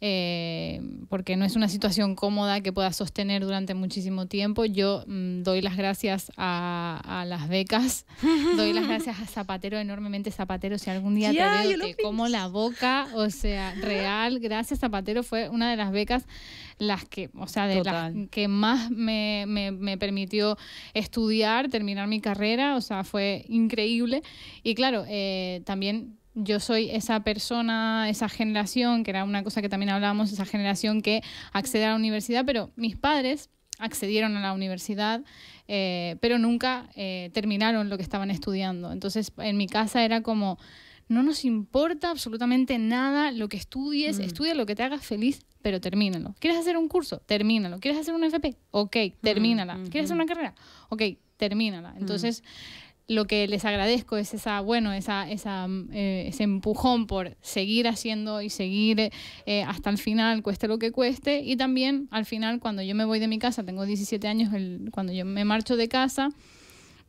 Eh, porque no es una situación cómoda que pueda sostener durante muchísimo tiempo. Yo mm, doy las gracias a, las becas, *laughs* doy las gracias a Zapatero, enormemente Zapatero, si algún día te veo, te como la boca, o sea, real, gracias Zapatero, fue una de las becas las que, o sea, de que más me, permitió estudiar, terminar mi carrera, o sea, fue increíble. Y claro, eh, también yo soy esa persona, esa generación, que era una cosa que también hablábamos, esa generación que accede a la universidad, pero mis padres accedieron a la universidad, eh, pero nunca eh, terminaron lo que estaban estudiando. Entonces, en mi casa era como, no nos importa absolutamente nada lo que estudies, mm. estudia lo que te haga feliz, pero termínalo. ¿Quieres hacer un curso? Termínalo. ¿Quieres hacer un FP? Ok, mm, termínala. Mm, ¿Quieres hacer una carrera? Ok, termínala. Entonces, lo que les agradezco es esa, bueno, esa, esa mm, eh, ese empujón por seguir haciendo y seguir eh, hasta el final, cueste lo que cueste. Y también al final, cuando yo me voy de mi casa, tengo 17 años, cuando yo me marcho de casa,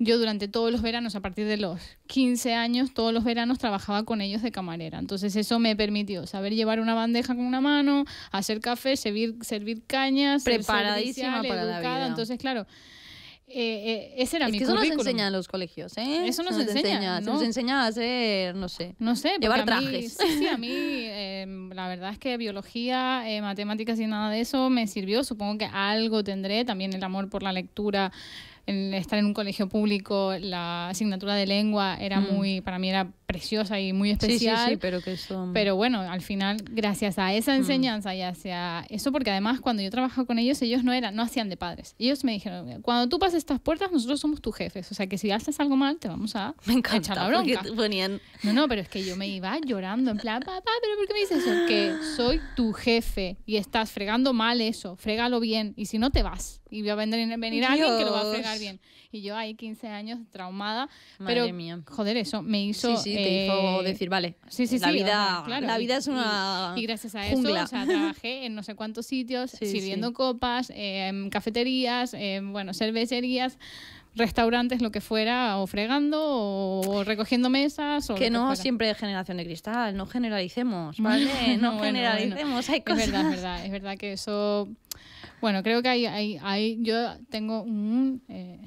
yo durante todos los veranos, a partir de los 15 años, todos los veranos trabajaba con ellos de camarera. Entonces eso me permitió saber llevar una bandeja con una mano, hacer café, servir, servir cañas, preparadísima ser para La vida. Entonces, claro eh, eh, ese era es que eso nos enseña en los colegios, ¿eh? Eso nos, enseña, nos enseña a hacer, no sé. No sé, llevar trajes. sí, sí, a mí eh, la verdad es que biología, matemáticas y nada de eso me sirvió. Supongo que algo tendré. También el amor por la lectura, el estar en un colegio público, la asignatura de lengua era mm. muy, para mí era preciosa y muy especial. Sí, sí, pero que son... Pero bueno, al final, gracias a esa mm. enseñanza y hacia eso, porque además cuando yo trabajaba con ellos, ellos no eran, no hacían de padres. Ellos me dijeron, cuando tú pases estas puertas, nosotros somos tus jefes. O sea que si haces algo mal, te vamos a me encanta, echar la bronca. No, no, pero es que yo me iba llorando, en plan, papá, pero ¿por qué me dices eso? Que soy tu jefe y estás fregando mal eso, Frégalo bien, y si no te vas. Y va a venir, venir alguien que lo va a fregar bien. Y yo ahí 15 años traumada. Madre pero, joder, eso me hizo te eh, decir, vale, sí, la, vida, la vida es una. Y, gracias a eso, trabajé en no sé cuántos sitios, sirviendo copas, en em, cafeterías, em, bueno, cervecerías restaurantes, lo que fuera, o fregando, o recogiendo mesas. que no siempre de generación de cristal, no generalicemos, *laughs* ¿vale? No, generalicemos, hay cosas. Es verdad, es verdad, es verdad que eso. Bueno, creo que hay, hay, yo tengo un. Eh,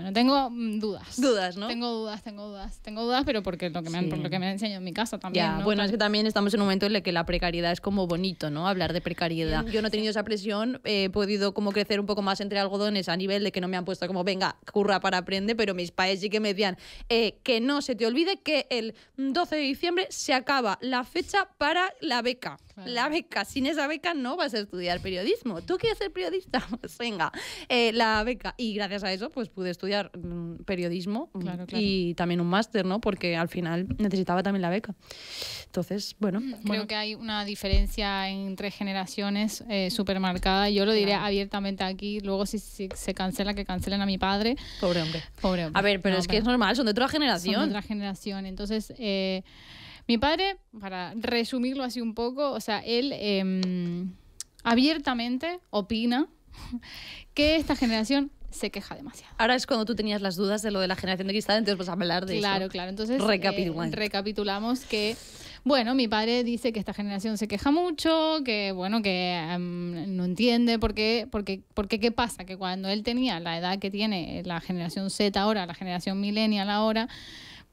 bueno, tengo mm, dudas. Dudas, ¿no? Tengo dudas, tengo dudas. Tengo dudas, pero porque lo que me han, por lo que me han enseñado en mi casa también. Ya, bueno, es que también estamos en un momento en el que la precariedad es como bonito, ¿no? Hablar de precariedad. Mm, yo no he tenido esa presión, eh, he podido como crecer un poco más entre algodones a nivel de que no me han puesto como, venga, curra para aprender, pero mis paes sí que me decían eh, que no se te olvide que el 12 de diciembre se acaba la fecha para la beca la beca. Sin esa beca no vas a estudiar periodismo. ¿Tú quieres ser periodista? *laughs* Pues venga, eh, la beca. Y gracias a eso, pues pude estudiar mm, periodismo mm, y también un máster, ¿no? Porque al final necesitaba también la beca. Entonces, bueno. Creo que hay una diferencia entre generaciones eh, mm. súper marcada. Yo lo diré abiertamente aquí. Luego, si, se cancela, que cancelen a mi padre. Pobre hombre. Pobre hombre. A ver, pero es que es normal, son de otra generación. Son de otra generación. Entonces, eh, mi padre, para resumirlo así un poco, o sea, él em, abiertamente opina *laughs* que esta generación se queja demasiado. Ahora es cuando tú tenías las dudas de lo de la generación de cristal, entonces vas a hablar de eso. Claro, claro. Entonces eh, recapitulamos que, bueno, mi padre dice que esta generación se queja mucho, que, bueno, que em, no entiende por qué, porque, porque qué pasa, que cuando él tenía la edad que tiene la generación Z ahora, la generación millennial ahora,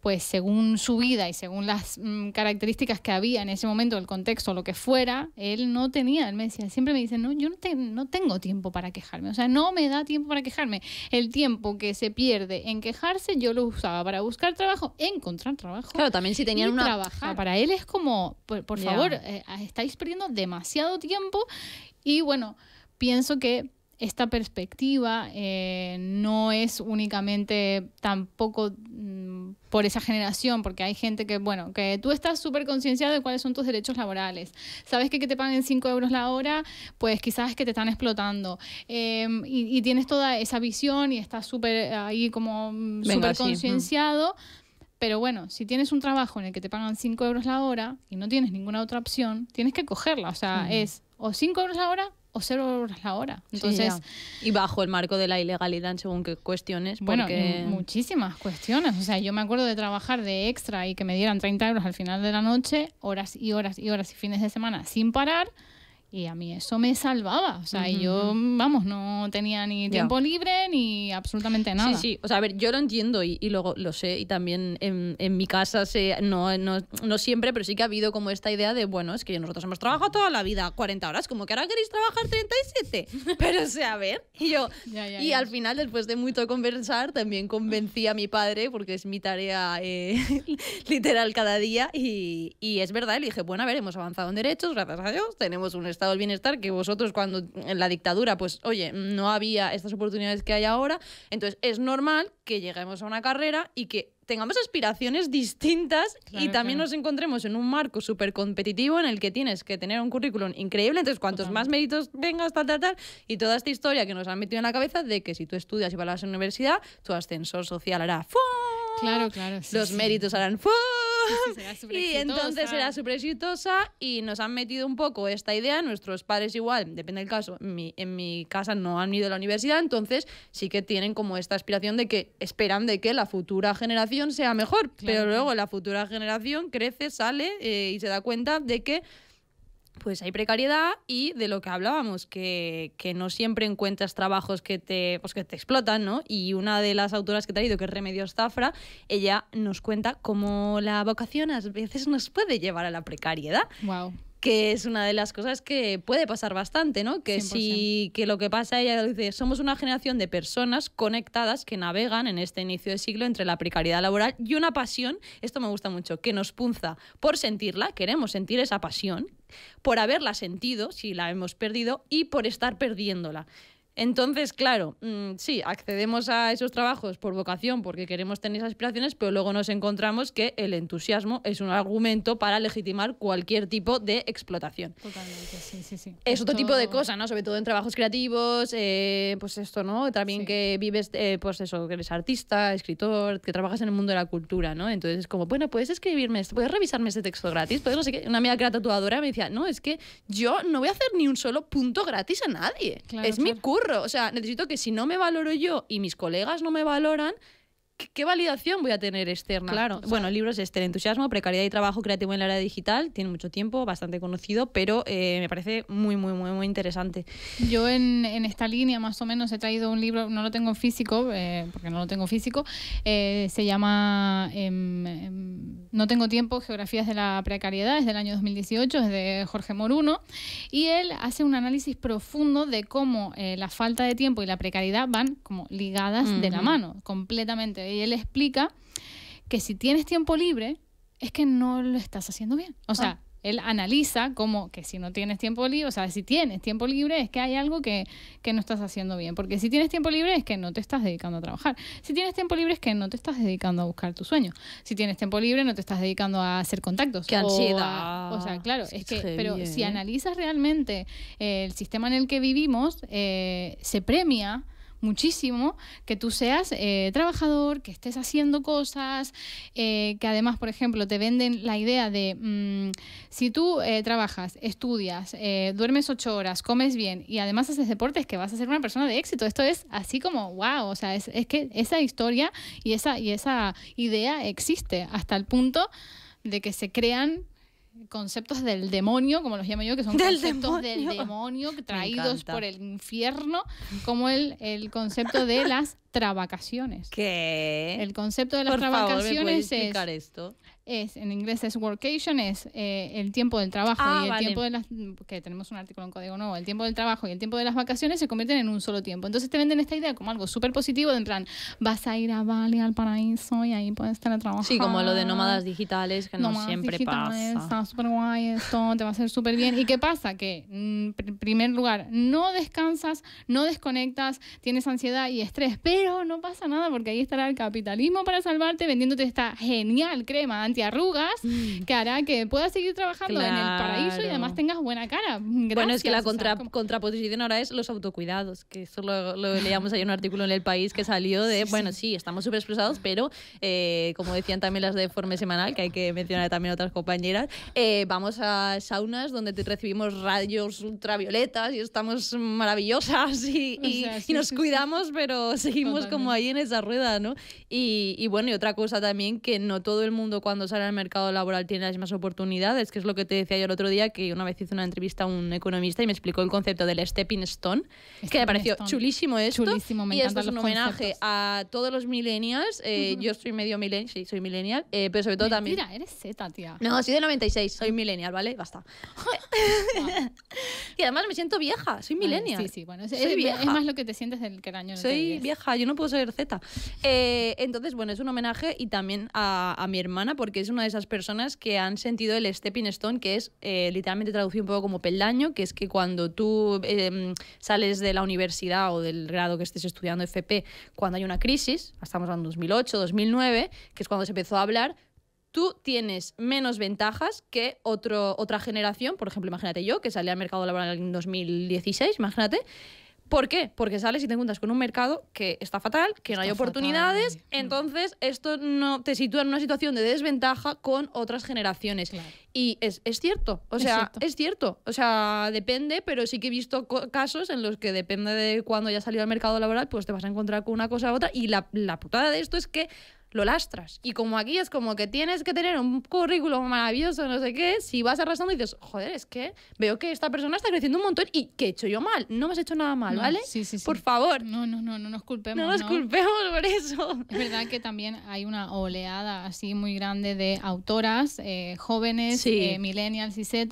pues según su vida y según las mm, características que había en ese momento, el contexto, lo que fuera, él no tenía, él me decía, siempre me dice, no, yo no, tengo tiempo para quejarme, o sea, no me da tiempo para quejarme. El tiempo que se pierde en quejarse, yo lo usaba para buscar trabajo, encontrar trabajo. Claro, también si tenían una... Para él es como, por, favor, eh, estáis perdiendo demasiado tiempo y bueno, pienso que esta perspectiva eh, no es únicamente tampoco mm, por esa generación, porque hay gente que, bueno, que tú estás súper concienciado de cuáles son tus derechos laborales. Sabes que que te paguen 5 euros la hora, pues quizás es que te están explotando. Em, y, tienes toda esa visión y estás súper eh, ahí como mm, súper concienciado. Pero bueno, si tienes un trabajo en el que te pagan 5 euros la hora y no tienes ninguna otra opción, tienes que cogerla. O sea, es o 5 euros la hora o cero horas la hora. Entonces, y bajo el marco de la ilegalidad según qué cuestiones. Bueno, muchísimas cuestiones. O sea, yo me acuerdo de trabajar de extra y que me dieran 30 euros al final de la noche, horas y horas y horas y fines de semana sin parar y a mí eso me salvaba. O sea, yo, vamos, no tenía ni tiempo libre ni absolutamente nada. Sí, sí. O sea, a ver, yo lo entiendo y, luego, lo, sé. Y también en, mi casa, se, no, siempre, pero sí que ha habido como esta idea de, bueno, es que nosotros hemos trabajado toda la vida 40 horas, como que ahora queréis trabajar 37. *laughs* Pero, o sea, a ver. Y yo, y al final, después de mucho conversar, también convencí a mi padre, porque es mi tarea eh, *laughs* literal cada día. Y, y es verdad, le dije, bueno, a ver, hemos avanzado en derechos, gracias a Dios, tenemos un estado el bienestar, que vosotros cuando en la dictadura, pues oye, no había estas oportunidades que hay ahora, entonces es normal que lleguemos a una carrera y que tengamos aspiraciones distintas y también nos encontremos en un marco súper competitivo en el que tienes que tener un currículum increíble, entonces cuantos más méritos vengas, tal, tal, tal, y toda esta historia que nos han metido en la cabeza de que si tú estudias y vas a la universidad, tu ascensor social hará ¡fum! Claro, claro. Los méritos harán ¡fum! *laughs* y entonces era súper exitosa y nos han metido un poco esta idea, nuestros padres igual, depende del caso, en mi, casa no han ido a la universidad, entonces sí que tienen como esta aspiración de que esperan de que la futura generación sea mejor, pero luego la futura generación crece, sale eh, y se da cuenta de que pues hay precariedad y de lo que hablábamos, que, que no siempre encuentras trabajos que te, pues que te explotan, ¿no? Y una de las autoras que te ha ido, que es Remedios Zafra, ella nos cuenta cómo la vocación a veces nos puede llevar a la precariedad. Wow que es una de las cosas que puede pasar bastante, ¿no? Que si que lo que pasa ella dice, somos una generación de personas conectadas que navegan en este inicio de siglo entre la precariedad laboral y una pasión, esto me gusta mucho, que nos punza por sentirla, queremos sentir esa pasión, por haberla sentido si la hemos perdido y por estar perdiéndola. Entonces, claro, mm, sí, accedemos a esos trabajos por vocación porque queremos tener esas aspiraciones, pero luego nos encontramos que el entusiasmo es un argumento para legitimar cualquier tipo de explotación. Totalmente, sí, sí, sí. Es otro tipo de cosas, ¿no? Sobre todo en trabajos creativos, eh, pues esto, ¿no? También que vives, eh, pues eso, que eres artista, escritor, que trabajas en el mundo de la cultura, ¿no? Entonces como, bueno, puedes escribirme, esto? puedes revisarme ese texto gratis, puedes no sé qué. Una amiga que era tatuadora me decía, no, es que yo no voy a hacer ni un solo punto gratis a nadie. es mi curro o sea, necesito que si no me valoro yo y mis colegas no me valoran, ¿qué validación voy a tener externa? Claro, bueno, el libro es este, el entusiasmo, precariedad y trabajo creativo en la era digital, tiene mucho tiempo, bastante conocido, pero eh, me parece muy, muy, muy, muy interesante. Yo en, esta línea más o menos he traído un libro, no lo tengo físico, eh, porque no lo tengo físico, eh, se llama em, em, No tengo tiempo, geografías de la precariedad, es del año 2018, es de Jorge Moruno, y él hace un análisis profundo de cómo la falta de tiempo y la precariedad van como ligadas de la mano, completamente y él explica que si tienes tiempo libre es que no lo estás haciendo bien. O sea, ah. él analiza como que si no tienes tiempo libre, o sea, si tienes tiempo libre es que hay algo que, no estás haciendo bien. Porque si tienes tiempo libre es que no te estás dedicando a trabajar. Si tienes tiempo libre es que no te estás dedicando a buscar tu sueño. Si tienes tiempo libre no te estás dedicando a hacer contactos. O, sea, claro, es que, pero eh. si analizas realmente el sistema en el que vivimos, eh, se premia muchísimo que tú seas eh, trabajador, que estés haciendo cosas, eh, que además, por ejemplo, te venden la idea de mm, si tú eh, trabajas, estudias, duermes ocho horas, comes bien y además haces deportes, que vas a ser una persona de éxito. Esto es así como, wow, o sea, es, es que esa historia y esa, y esa idea existe hasta el punto de que se crean conceptos del demonio, como los llamo yo, que son *laughs* conceptos del demonio traídos por el infierno, como el, el concepto de las trabacaciones. ¿Qué? El concepto de las por trabacaciones es. Explicar esto? es, en inglés es workation, es eh, el tiempo del trabajo ah, y el tiempo de las, que tenemos un artículo en código nuevo, el tiempo del trabajo y el tiempo de las vacaciones se convierten en un solo tiempo. Entonces te venden esta idea como algo súper positivo, de en plan, vas a ir a Bali, al paraíso y ahí puedes estar a trabajar. Sí, como lo de nómadas digitales, que no siempre pasa. Está súper guay esto, te va a hacer súper bien. ¿Y qué pasa? Que, en mm, primer lugar, no descansas, no desconectas, tienes ansiedad y estrés, pero no pasa nada porque ahí estará el capitalismo para salvarte vendiéndote esta genial crema arrugas, mm. que hará que puedas seguir trabajando en el paraíso y además tengas buena cara. bueno, es que la contraposición ahora es los autocuidados, que eso lo, leíamos ahí en un artículo en El País que salió de, bueno, sí, estamos súper expresados, pero eh, como decían también las de Forme Semanal, que hay que mencionar también otras compañeras, eh, vamos a saunas donde te recibimos rayos ultravioletas y estamos maravillosas y, nos cuidamos, pero seguimos como ahí en esa rueda, ¿no? Y, y bueno, y otra cosa también, que no todo el mundo cuando sale al mercado laboral tiene las mismas oportunidades, que es lo que te decía yo el otro día, que una vez hice una entrevista a un economista y me explicó el concepto del stepping stone, que me pareció chulísimo esto. y esto es un homenaje a todos los millennials. Eh, yo soy medio millennial, soy millennial, eh, pero sobre todo también... Mira, eres Z, tía. No, soy de 96, soy millennial, ¿vale? Basta. *laughs* y además me siento vieja, soy millennial. Sí, sí, bueno, es, más lo que te sientes del que año. soy vieja, yo no puedo ser Z. Eh, entonces, bueno, es un homenaje y también a mi hermana, porque que es una de esas personas que han sentido el stepping stone, que es eh, literalmente traducido un poco como peldaño, que es que cuando tú em, sales de la universidad o del grado que estés estudiando FP, cuando hay una crisis, estamos hablando 2008, 2009, que es cuando se empezó a hablar, tú tienes menos ventajas que otro, otra generación, por ejemplo, imagínate yo, que salí al mercado laboral en 2016, imagínate, ¿Por qué? Porque sales y te encuentras con un mercado que está fatal, que no hay oportunidades, entonces esto no te sitúa en una situación de desventaja con otras generaciones. Y es, cierto, o sea, es cierto. o sea, depende, pero sí que he visto casos en los que depende de cuando ya salido al mercado laboral, pues te vas a encontrar con una cosa u otra. Y la, la putada de esto es que lo lastras. Y como aquí es como que tienes que tener un currículum maravilloso, no sé qué, si vas arrastrando y dices, joder, es que veo que esta persona está creciendo un montón y que he hecho yo mal. No me has hecho nada mal, ¿vale? Sí, sí, sí. Por favor. No, no, no, no nos culpemos. No nos culpemos por eso. Es verdad que también hay una oleada así muy grande de autoras, eh, jóvenes, eh, millennials y z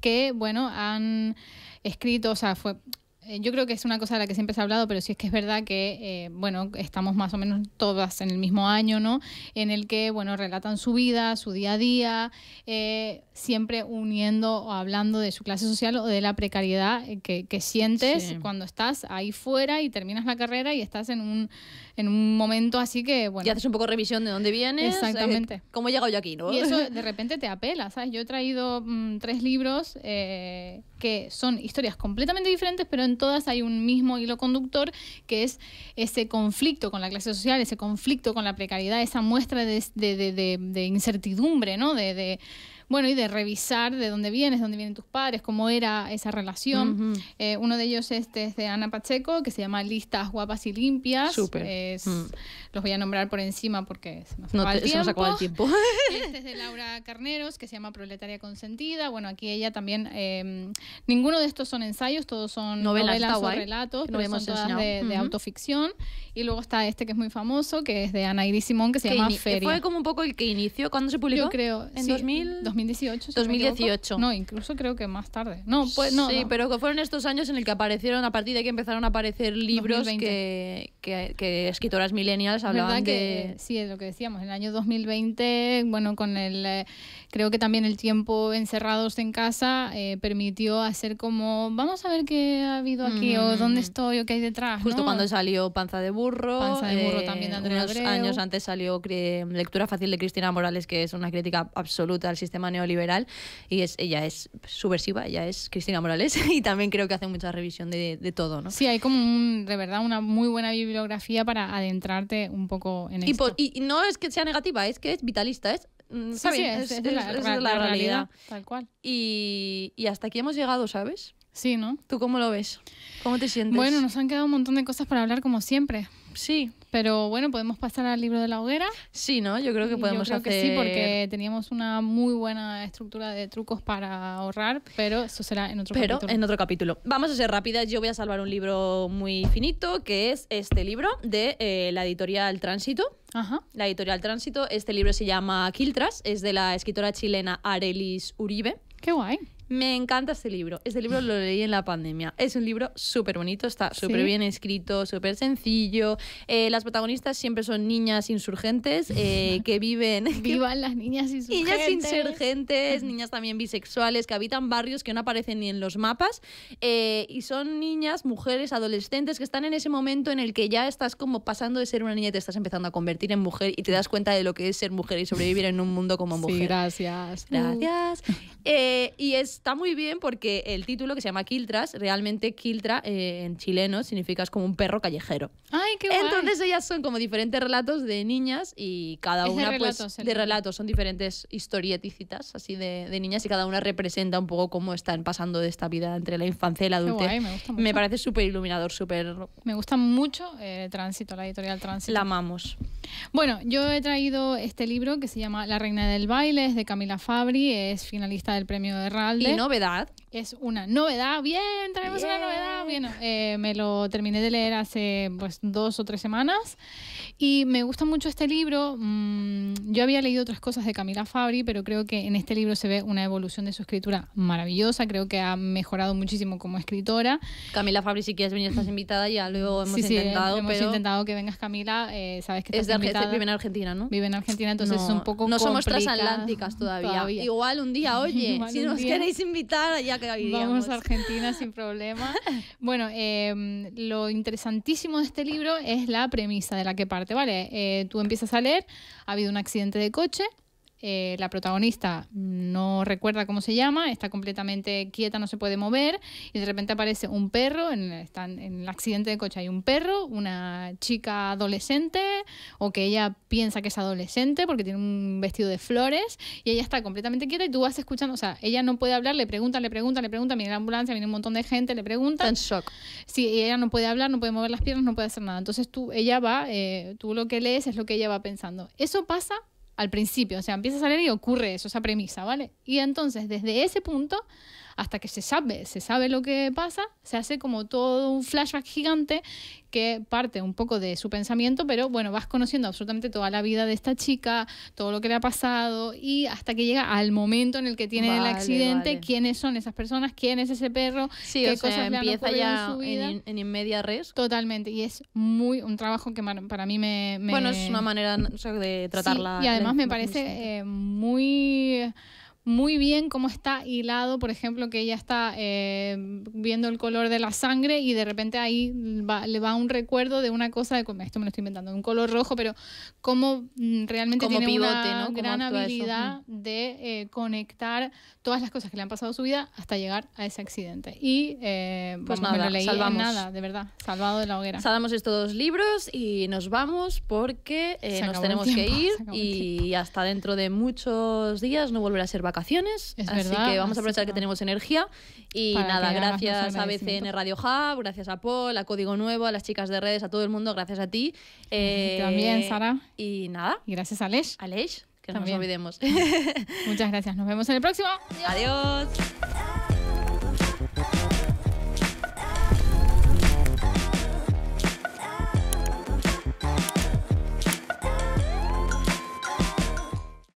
que, bueno, han escrito, o sea, fue eh, yo creo que es una cosa de la que siempre se ha hablado, pero sí es que es verdad que, eh, bueno, estamos más o menos todas en el mismo año, ¿no? En el que, bueno, relatan su vida, su día a día, eh, siempre uniendo o hablando de su clase social o de la precariedad que, que sientes cuando estás ahí fuera y terminas la carrera y estás en un en un momento así que, bueno. Y haces un poco revisión de dónde vienes. Exactamente. Eh, ¿Cómo he llegado yo aquí, Y eso *laughs* de repente te apela, ¿sabes? Yo he traído mm, tres libros eh, que son historias completamente diferentes, pero en todas hay un mismo hilo conductor, que es ese conflicto con la clase social, ese conflicto con la precariedad, esa muestra de, de, de, de incertidumbre, ¿no? de bueno, y de revisar de dónde vienes, de dónde vienen tus padres, cómo era esa relación. Eh, uno de ellos este de, es de, Ana Pacheco, que se llama Listas Guapas y Limpias. Mm. Los voy a nombrar por encima porque se me no, el tiempo. *laughs* *laughs* este es de Laura Carneros, que se llama Proletaria Consentida. Bueno, aquí ella también... Em, ninguno de estos son ensayos, todos son novelas, novelas o relatos, novelas de, de autoficción. Y luego está este que es muy famoso, que es de Ana Iris Simón, que se llama Feria. Fue como un poco el que inició, cuando se publicó? Yo creo. ¿En 2000? 2000 2018. 2018. no, incluso creo que más tarde. No, pues no. Sí, pero fueron estos años en el que aparecieron, a partir de que empezaron a aparecer libros que, escritoras millennials hablaban de. sí, es lo que decíamos. En el año 2020, bueno, con el. Eh, creo que también el tiempo encerrados en casa eh, permitió hacer como. Vamos a ver qué ha habido aquí o mm. dónde estoy o qué hay detrás. Justo cuando salió Panza de Burro. Panza de Burro eh, también de Unos años antes salió Lectura Fácil de Cristina Morales, que es una crítica absoluta al sistema neoliberal y es, ella es subversiva, ella es Cristina Morales *laughs* y también creo que hace mucha revisión de, todo, ¿no? Sí, hay como de verdad una muy buena bibliografía para adentrarte un poco en eso esto. y, no es que sea negativa, es que es vitalista, es la, realidad, Tal cual. Y, y, hasta aquí hemos llegado, ¿sabes? Sí, ¿no? ¿Tú cómo lo ves? ¿Cómo te sientes? Bueno, nos han quedado un montón de cosas para hablar como siempre. Sí, pero bueno, podemos pasar al libro de la hoguera. Sí, ¿no? Yo creo que podemos creo que sí, porque teníamos una muy buena estructura de trucos para ahorrar, pero eso será en otro capítulo. Pero en otro capítulo. Vamos a ser rápidas. Yo voy a salvar un libro muy finito, que es este libro de eh, la editorial Tránsito. Ajá. La editorial Tránsito. Este libro se llama Quiltras. Es de la escritora chilena Arelis Uribe. Qué guay. Me encanta este libro. Este libro lo leí en la pandemia. Es un libro súper bonito, está súper bien escrito, súper sencillo. Eh, las protagonistas siempre son niñas insurgentes eh, que viven... *laughs* Vivan las niñas insurgentes. *laughs* Niñas insurgentes, niñas también bisexuales, que habitan barrios que no aparecen ni en los mapas. Eh, y son niñas, mujeres, adolescentes, que están en ese momento en el que ya estás como pasando de ser una niña y te estás empezando a convertir en mujer y te das cuenta de lo que es ser mujer y sobrevivir en un mundo como mujer. Sí, gracias. Gracias. Mm. y es está muy bien porque el título que se llama Kiltras, realmente Kiltra eh, en chileno significa como un perro callejero. Ay, qué guay. Entonces ellas son como diferentes relatos de niñas y cada una pues, de relatos, pues, de relatos, son diferentes historieticitas así de, niñas y cada una representa un poco cómo están pasando de esta vida entre la infancia y la adultez. me, parece súper iluminador, súper... Me gusta mucho eh, Tránsito, la editorial Tránsito. La amamos. Bueno, yo he traído este libro que se llama La Reina del Baile, es de Camila Fabri, es finalista del premio de Ralde novedad? Es una novedad, bien, traemos una novedad. Eh, me lo terminé de leer hace pues dos o tres semanas y me gusta mucho este libro. Mm, yo había leído otras cosas de Camila Fabri, pero creo que en este libro se ve una evolución de su escritura maravillosa. Creo que ha mejorado muchísimo como escritora. Camila Fabri, si quieres venir, estás invitada, ya luego hemos intentado. Sí, hemos intentado que vengas, Camila. Eh, sabes que es estás de invitada. vive en Argentina, ¿no? Vive en Argentina, entonces es un poco. No somos transatlánticas todavía. Igual un día, *laughs* oye, si nos quieres invitar, ya que Vamos a Argentina sin problema. *laughs* Bueno, em, lo interesantísimo de este libro es la premisa de la que parte, ¿vale? Eh, tú empiezas a leer, ha habido un accidente de coche, eh, la protagonista no recuerda cómo se llama, está completamente quieta, no se puede mover, y de repente aparece un perro, en, el accidente de coche hay un perro, una chica adolescente, o que ella piensa que es adolescente porque tiene un vestido de flores, y ella está completamente quieta y tú vas escuchando, o sea, ella no puede hablar, le pregunta, le pregunta, le pregunta, viene la ambulancia, viene un montón de gente, le preguntan. En shock. Sí, y ella no puede hablar, no puede mover las piernas, no puede hacer nada. Entonces tú, ella va, eh, tú lo que lees es lo que ella va pensando. Eso pasa al principio, o sea, empieza a salir y ocurre eso, esa premisa, ¿vale? Y entonces, desde ese punto, hasta que se sabe, se sabe lo que pasa, se hace como todo un flashback gigante que parte un poco de su pensamiento, pero bueno, vas conociendo absolutamente toda la vida de esta chica, todo lo que le ha pasado y hasta que llega al momento en el que tiene el accidente, quiénes son esas personas, quién es ese perro, qué cosas empieza ya en, su vida. en, res. Totalmente, y es muy un trabajo que para mí me... Bueno, es una manera de tratarla. y además me parece eh, muy muy bien cómo está hilado, por ejemplo, que ella está eh, viendo el color de la sangre y de repente ahí le va un recuerdo de una cosa, de, esto me lo estoy inventando, un color rojo, pero cómo mm, realmente tiene una gran habilidad de eh, conectar todas las cosas que le han pasado a su vida hasta llegar a ese accidente. Y eh, pues nada, salvamos. nada, de verdad, salvado de la hoguera. Salvamos estos dos libros y nos vamos porque nos tenemos que *laughs* ir y hasta dentro de muchos días no volverá a ser vacaciones, es así que vamos a aprovechar que tenemos energía. Y nada, gracias a BCN Radio Hub, gracias a Paul, a Código Nuevo, a las chicas de redes, a todo el mundo, gracias a ti. Eh, también, Sara. Y nada. Y gracias a Aleix. Aleix, que también. no nos olvidemos. *laughs* Muchas gracias, nos vemos en el próximo. Adiós. Adiós.